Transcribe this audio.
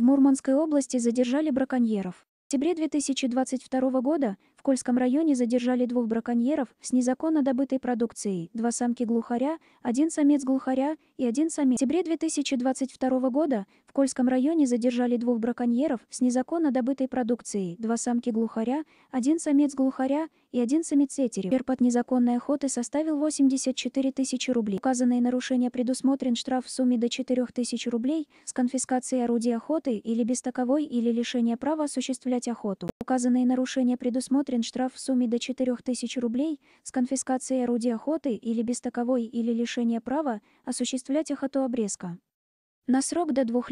В Мурманской области задержали браконьеров. В октябре 2022 года в Кольском районе задержали двух браконьеров с незаконно добытой продукцией, два самки глухаря, один самец глухаря и один самец. В октябре 2022 года в Кольском районе задержали двух браконьеров с незаконно добытой продукцией, два самки глухаря, один самец глухаря и один самец сетерев. Перпот незаконной охоты составил 84 тысячи рублей. Указанные нарушения предусмотрен штраф в сумме до 4 тысяч рублей с конфискацией орудий охоты или без таковой или лишения права осуществлять охоту указанные нарушения предусмотрен штраф в сумме до 4000 рублей с конфискацией орудия охоты или без таковой или лишения права осуществлять охоту обрезка на срок до двух лет.